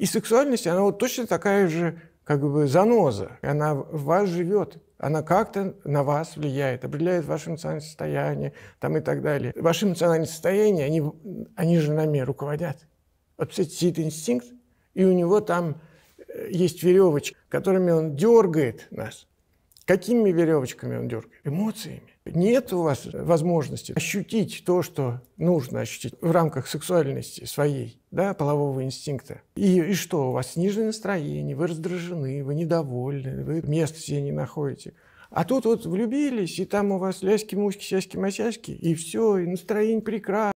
И сексуальность, она вот точно такая же как бы заноза. Она в вас живет, она как-то на вас влияет, определяет ваше эмоциональное состояние там и так далее. Ваше эмоциональное состояние они, они же нами руководят. Вот, кстати, сидит инстинкт, и у него там э, есть веревочки, которыми он дергает нас. Какими веревочками он дергает? Эмоциями. Нет у вас возможности ощутить то, что нужно ощутить в рамках сексуальности своей, да, полового инстинкта. И, и что, у вас сниженное настроение, вы раздражены, вы недовольны, вы место себе не находите. А тут вот влюбились, и там у вас ляськи-муськи, сяськи-масяськи, и все, и настроение прекрасно.